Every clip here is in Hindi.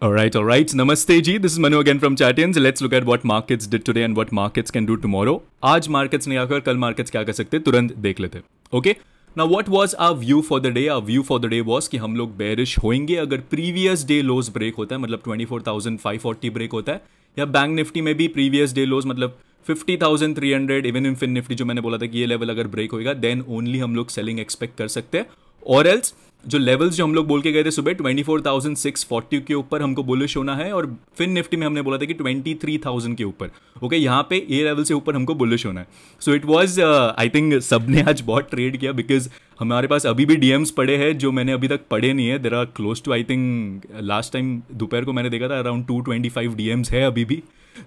All right, all right. Namaste ji. This is Manu again from Chatins. Let's look at what markets did today and what markets can do tomorrow. आज markets नहीं आकर कल markets क्या कर सकते तुरंत देख लेते ओके ना what was our view for the day our view for the day was कि हम लोग बेरिश होंगे अगर प्रीवियस डे लोज ब्रेक होता है मतलब 24,540 ब्रेक होता है या बैंक निफ्टी में भी प्रीवियस डे लोज मतलब 50,300 इवन इन फिन निफ्टी जो मैंने बोला था कि ये लेवल अगर ब्रेक होएगा देन ओनली हम लोग सेलिंग एक्सपेक्ट कर सकते हैं और एल्स जो लेवल्स जो हम लोग बोल के गए थे सुबह 24,640 के ऊपर हमको बुलिश होना है और फिन निफ्टी में हमने बोला था कि 23,000 के ऊपर ओके okay, यहाँ पे ए लेवल से ऊपर हमको बुलिश होना है so it was I think सब ने आज बहुत ट्रेड किया बिकॉज हमारे पास अभी भी डीएम्स पड़े हैं जो मैंने अभी तक पढ़े नहीं है there are close to I think last time दोपहर को मैंने देखा था अराउंड टू ट्वेंटी फाइव है अभी भी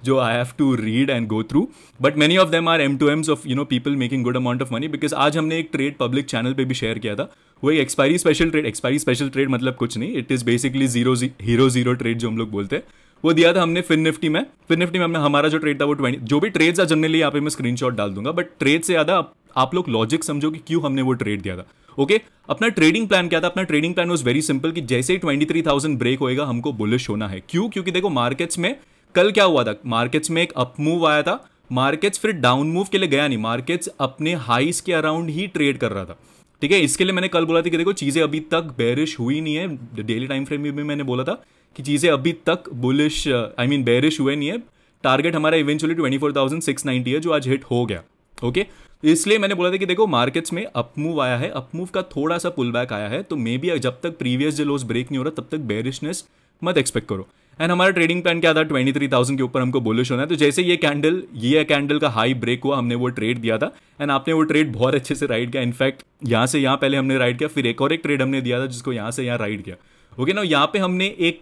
जो I have to read and go through but many of them are um to ems of you know people making good amount of money because आज हमने एक ट्रेड पब्लिक चैनल पर भी शेयर किया था वो एक expiry special trade expiry special trade मतलब कुछ नहीं it is basically zero hero zero trade जो हम लोग बोलते हैं वो दिया था हमने फिन निफ्टी में फिन निफ्टी में हमने हमारा जो ट्रेड था वो ट्वेंटी जो भी ट्रेड्स था जनरली यहाँ पे मैं स्क्रीनशॉट डाल दूंगा बट ट्रेड से ज़्यादा आप लोग लॉजिक समझो कि क्यों हमने वो ट्रेड दिया था ओके okay? अपना ट्रेडिंग प्लान क्या था अपना trading plan was very simple कि जैसे ही 23,000 ब्रेक होएगा हमको बुलिश होना है क्यों क्योंकि देखो मार्केट्स में कल क्या हुआ था मार्केट्स में एक अप मूव आया था मार्केट्स फिर डाउन मूव के लिए गया नहीं मार्केट्स अपने हाइस के अराउंड ही ट्रेड कर रहा था ठीक है इसके लिए मैंने कल बोला था कि देखो चीज़ें अभी तक बैरिश हुई नहीं है डेली टाइम फ्रेम में भी मैंने बोला था कि चीज़ें अभी तक बुलिश आई मीन बैरिश हुए नहीं है टारगेट हमारा eventually twenty four thousand six ninety है जो आज हिट हो गया ओके इसलिए मैंने बोला था कि देखो मार्केट्स में अपमूव आया है अपमूव का थोड़ा सा पुल बैक आया है तो मे बी जब तक प्रीवियस जो लोस ब्रेक नहीं हो रहा तब तक बेरिशनेस मत एक्सपेक्ट करो एंड हमारा ट्रेडिंग प्लान क्या था ट्वेंटी थ्री थाउजेंड के ऊपर हमको बोलिश होना है तो जैसे ये कैंडल ये कैंडल का हाई ब्रेक हुआ हमने वो ट्रेड दिया था एंड आपने वो ट्रेड बहुत अच्छे से राइड किया इनफैक्ट यहाँ से यहाँ पहले हमने राइड किया फिर एक और एक ट्रेड हमने दिया था जिसको यहाँ से यहाँ राइड किया ओके ना यहाँ पे हमने एक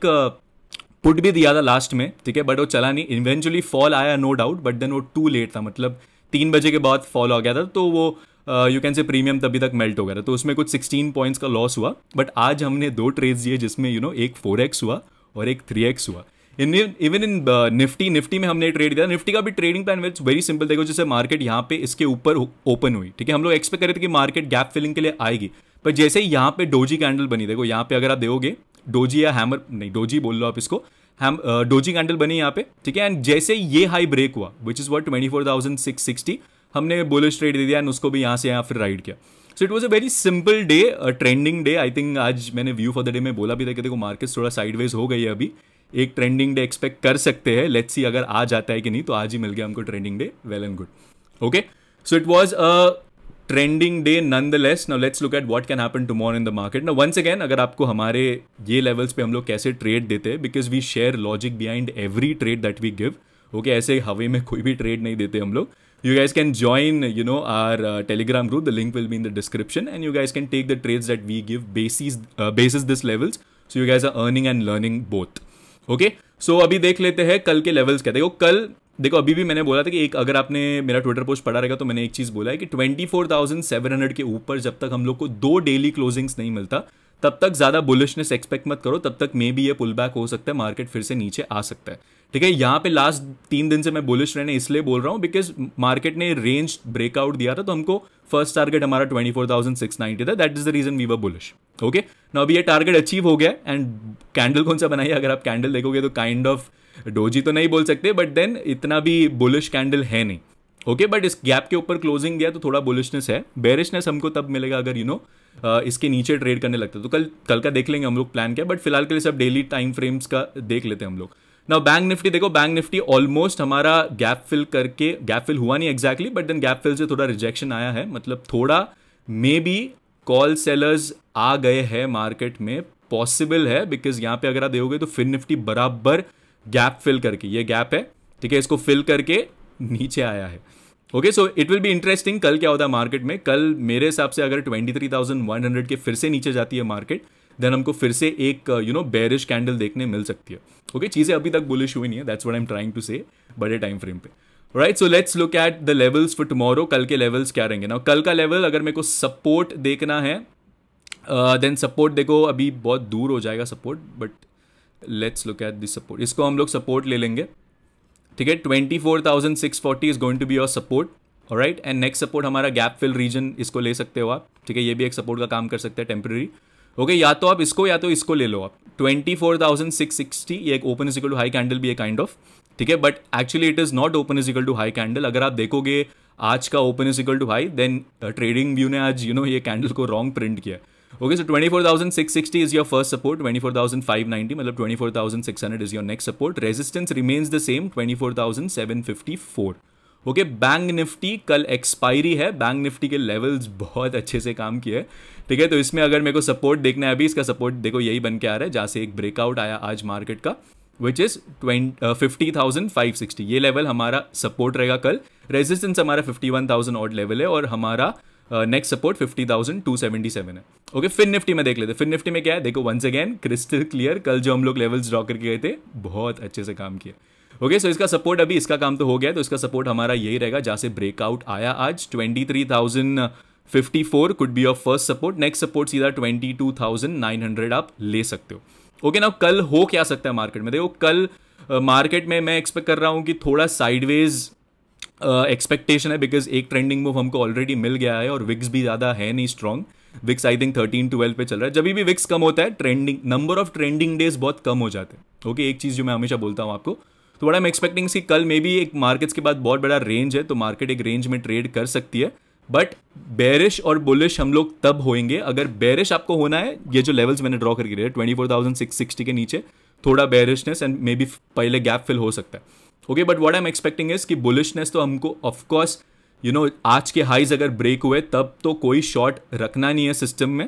पुट uh, भी दिया था लास्ट में ठीक है बट वो चला नहीं इवेंचुअली फॉल आया नो डाउट बट देन वो टू लेट था मतलब तीन बजे के बाद फॉल आ गया था तो वो यू कैन से प्रीमियम तभी तक मेल्ट हो गया था तो उसमें कुछ 16 पॉइंट्स का लॉस हुआ बट आज हमने दो ट्रेड्स दिए जिसमें यू नो एक फोर हुआ और एक थ्री एक्स हुआ इवन इन निफ्टी निफ्टी में हमने ट्रेड किया निफ्टी का भी trading plan very very simple देखो जैसे मार्केट यहाँ पे इसके ऊपर ओपन हुई ठीक है हम लोग एक्सपेक्ट कर रहे थे कि मार्केट गैप फिलिंग के लिए आएगी पर जैसे ही यहाँ पे डोजी कैंडल बनी देखो यहाँ पे अगर आप दोगे डोजी या हैमर नहीं डोजी बोल लो आप इसको हम डोजी कैंडल बनी यहाँ पे ठीक है एंड जैसे ये हाई ब्रेक हुआ which is what twenty four thousand six sixty हमने बोलो ट्रेड दे दिया एंड उसको भी यहाँ से यहाँ फिर राइड किया so it was a very simple day trending day I think आज मैंने व्यू फॉर द डे में बोला भी था कि देखो मार्केट थोड़ा साइडवेज हो गई है अभी एक ट्रेंडिंग डे एक्सपेक्ट कर सकते हैं लेट्स सी अगर आज आता है कि नहीं तो आज ही मिल गया हमको trending day well and good okay so it was a trending day nonetheless now let's look at what can happen more in the market ना वंस अगैन अगर आपको हमारे ये लेवल्स पे हम लोग कैसे ट्रेड देते हैं because we share logic behind every trade that we give okay ऐसे हवे में कोई भी ट्रेड नहीं देते हम लोग you guys can join you know our uh, telegram group the link will be in the description and you guys can take the trades that we give basis uh, basis this levels so you guys are earning and learning both okay so अभी देख लेते हैं कल के लेवल्स क्या देखो कल देखो अभी भी मैंने बोला था कि एक अगर आपने मेरा ट्विटर पोस्ट पढ़ा रहेगा तो मैंने एक चीज़ बोला है कि 24,700 के ऊपर जब तक हम लोग को दो डेली क्लोजिंग्स नहीं मिलता तब तक ज़्यादा बुलिशनेस एक्सपेक्ट मत करो तब तक मे बी ये पुल बैक हो सकता है मार्केट फिर से नीचे आ सकता है ठीक है यहाँ पे लास्ट तीन दिन से मैं बुलिश रहने इसलिए बोल रहा हूँ बिकॉज मार्केट ने रेंज ब्रेकआउट दिया था तो हमको फर्स्ट टारगेट हमारा twenty four thousand six ninety था that is the reason we were bullish okay ना अभी ये टारगेट अचीव हो गया एंड कैंडल कौन सा बनाइए अगर आप कैंडल देखोगे तो काइंड ऑफ डोजी तो नहीं बोल सकते बट देन इतना भी बुलिश कैंडल है नहीं ओके बट इस गैप के ऊपर क्लोजिंग दिया तो थोड़ा बुलिशनेस है बेरिशनेस हमको तब मिलेगा अगर you you know know, uh, इसके नीचे ट्रेड करने लगता है तो कल कल का देख लेंगे हम लोग प्लान क्या बट फिलहाल के लिए सब डेली टाइम फ्रेम्स का देख लेते हैं हम लोग ना बैंक निफ्टी देखो बैंक निफ्टी ऑलमोस्ट हमारा गैप फिल करके गैप फिल हुआ नहीं exactly but then gap fill से थोड़ा रिजेक्शन आया है मतलब थोड़ा मे बी कॉल सेलर्स आ गए हैं मार्केट में पॉसिबल है बिकॉज यहाँ पे अगर आप देखोगे तो फिन निफ्टी बराबर गैप फिल करके ये गैप है ठीक है इसको फिल करके नीचे आया है ओके सो इट विल भी इंटरेस्टिंग कल क्या होता है मार्केट में कल मेरे हिसाब से अगर 23,100 के फिर से नीचे जाती है मार्केट देन हमको फिर से एक यू नो बेरिश कैंडल देखने मिल सकती है ओके okay, चीज़ें अभी तक बुलिश हुई नहीं है that's what I am trying to say बड़े टाइम फ्रेम पे right so let's look at the levels for tomorrow कल के लेवल्स क्या रहेंगे ना कल का लेवल अगर मेरे को सपोर्ट देखना है देन uh, सपोर्ट देखो अभी बहुत दूर हो जाएगा support but let's look at this support इसको हम लोग सपोर्ट ले लेंगे ठीक है twenty four thousand six forty is going to be your support right and next support हमारा गैप फिल रीजन इसको ले सकते हो आप ठीक है ये भी एक सपोर्ट का काम कर सकते हैं टेम्प्रेरी ओके या तो आप इसको या तो इसको ले लो आप twenty four thousand six sixty ये एक open is equal to high candle भी ए काइंड ऑफ ठीक है but actually it is not open is equal to high candle अगर आप देखोगे आज का open is equal to high then trading view ने आज यू you नो know, ये कैंडल को रॉन्ग प्रिंट किया okay so twenty four thousand six sixty is your first support twenty four thousand five ninety मतलब twenty four thousand six hundred is your next support resistance remains the same twenty four thousand seven fifty four okay bank Nifty कल एक्सपायरी है बैंक निफ्टी के लेवल्स बहुत अच्छे से काम किए ठीक है तो इसमें अगर मेरे को सपोर्ट देखना है अभी इसका सपोर्ट देखो यही बन के आ रहा है जहाँ से एक ब्रेकआउट आया आज मार्केट का which is twenty fifty thousand five sixty ये लेवल हमारा सपोर्ट रहेगा कल रेजिस्टेंस हमारा fifty one thousand odd level है और हमारा next support fifty thousand two seventy seven है ओके फिन निफ्टी में देख लेते फिन निफ्टी में क्या है देखो वंस अगेन क्रिस्टल क्लियर कल जो हम लोग लेवल्स ड्रॉ करके गए थे बहुत अच्छे से काम किया ओके okay, सो so इसका सपोर्ट अभी इसका काम तो हो गया तो इसका सपोर्ट हमारा यही रहेगा जहाँ से ब्रेकआउट आया आज twenty three thousand fifty four could be of first support next support सीधा twenty two thousand nine hundred आप ले सकते हो ओके okay, ना कल हो क्या सकता है मार्केट में देखो कल मार्केट uh, में मैं एक्सपेक्ट कर रहा हूँ कि थोड़ा साइडवेज एक्सपेक्टेशन है बिकॉज एक ट्रेंडिंग मूव हमको ऑलरेडी मिल गया है और विक्स भी ज़्यादा है नहीं strong VIX I think thirteen twelve पे चल रहा है जब भी विक्स कम होता है trending number of trending days बहुत कम हो जाते हैं ओके एक चीज़ जो मैं हमेशा बोलता हूँ आपको तो बड़ा मैं एक्सपेक्टिंग सी कल मे बी एक मार्केट्स के बाद बहुत बड़ा रेंज है तो मार्केट एक रेंज में ट्रेड कर सकती है बट बेरिश और बुलिश हम लोग तब होएंगे अगर बेरिश आपको होना है ये जो लेवल्स मैंने ड्रॉ करके रहे twenty four thousand six sixty के नीचे थोड़ा बेरिशनेस एंड मे बी पहले गैप फिल हो सकता है okay but what I am expecting is कि बुलिशनेस तो हमको ऑफकोर्स यू नो आज के हाइज अगर ब्रेक हुए तब तो कोई शॉर्ट रखना नहीं है सिस्टम में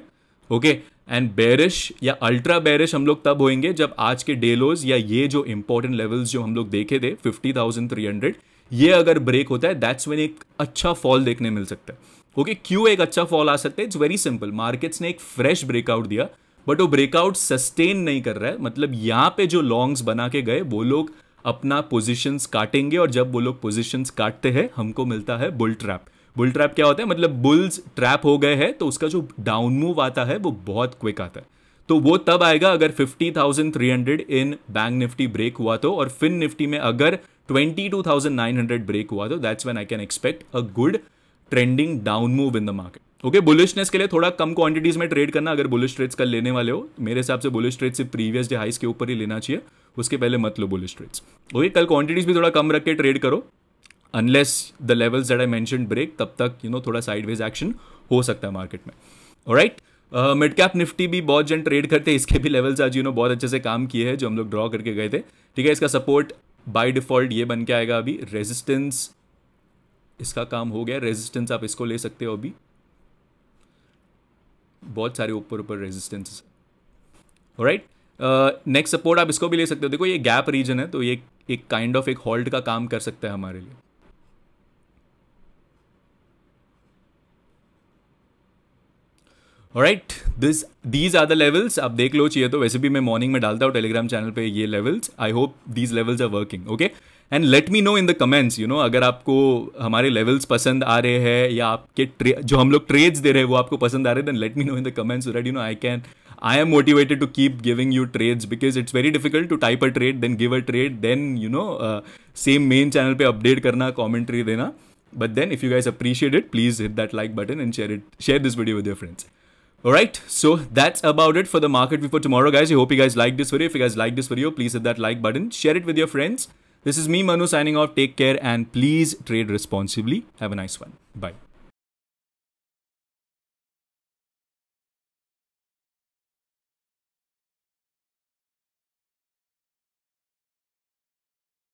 ओके एंड बेरिश या अल्ट्रा बेरिश हम लोग तब होंगे जब आज के डेलोज या ये जो इंपॉर्टेंट लेवल्स जो हम लोग देखे थे फिफ्टी थाउजेंड थ्री हंड्रेड ये अगर ब्रेक होता है दैट्स वेन एक अच्छा फॉल देखने मिल सकता है ओके okay, क्यों एक अच्छा फॉल आ सकता है इट्स वेरी सिंपल मार्केट्स ने एक फ्रेश ब्रेकआउट दिया बट वो ब्रेकआउट सस्टेन नहीं कर रहा है मतलब यहाँ पे जो लॉन्ग्स बना के गए वो लोग अपना पोजिशन काटेंगे और जब वो लोग पोजिशंस काटते हैं हमको मिलता है बुल ट्रैप बुल ट्रैप क्या होता है मतलब बुल्स ट्रैप हो गए हैं तो उसका जो डाउन मूव आता है वो बहुत क्विक आता है तो वो तब आएगा अगर 50,300 इन बैंक निफ्टी ब्रेक हुआ तो और फिन निफ्टी में अगर 22,900 ब्रेक हुआ तो that's when I can expect a good trending down move in the market okay bullishness के लिए थोड़ा कम क्वांटिटीज में ट्रेड करना अगर बुलिश ट्रेड्स कल लेने वाले हो मेरे हिसाब से बुलिश ट्रेड सिर्फ प्रीवियस डे हाइस के ऊपर ही लेना चाहिए उसके पहले मत लो बुलिश ट्रेड्स ओके कल क्वांटिटीज भी थोड़ा कम रख के ट्रेड करो unless the levels that I mention break तब तक यू नो थोड़ा साइडवेज एक्शन हो सकता है मार्केट में राइट मिड कैप निफ्टी भी बहुत जन ट्रेड करते हैं इसके भी लेवल्स आज यू नो बहुत अच्छे से काम किए हैं जो हम लोग ड्रॉ करके गए थे ठीक है इसका सपोर्ट बाय डिफॉल्ट ये बन के आएगा अभी रेजिस्टेंस इसका काम हो गया रेजिस्टेंस आप इसको ले सकते हो अभी बहुत सारे ऊपर ऊपर रेजिस्टेंस राइट नेक्स्ट सपोर्ट आप इसको भी ले सकते हो देखो ये गैप रीजन है तो ये एक काइंड ऑफ of एक हॉल्ट का काम कर सकता है हमारे लिए right this these are the levels आप देख लो चाहिए तो वैसे भी मैं मॉर्निंग में डालता हूँ टेलीग्राम चैनल पे ये levels I hope these levels are working okay and let me know in the comments you know अगर आपको हमारे लेवल्स पसंद आ रहे हैं या आपके जो हम लोग ट्रेड्स दे रहे हैं वो आपको पसंद आ रहे हैं then let me know in the comments that you know I can I am motivated to keep giving you trades because it's very difficult to type a trade then give a trade then you know same main channel पर अपडेट करना कॉमेंट्री देना but then if you guys appreciate it please hit that like button and share it share this video with your friends Alright, so that's about it for the market view for tomorrow, guys. I hope you guys liked this video. If you guys liked this video, please hit that like button. Share it with your friends. This is me, Manu, signing off. Take care and please trade responsibly. Have a nice one. Bye.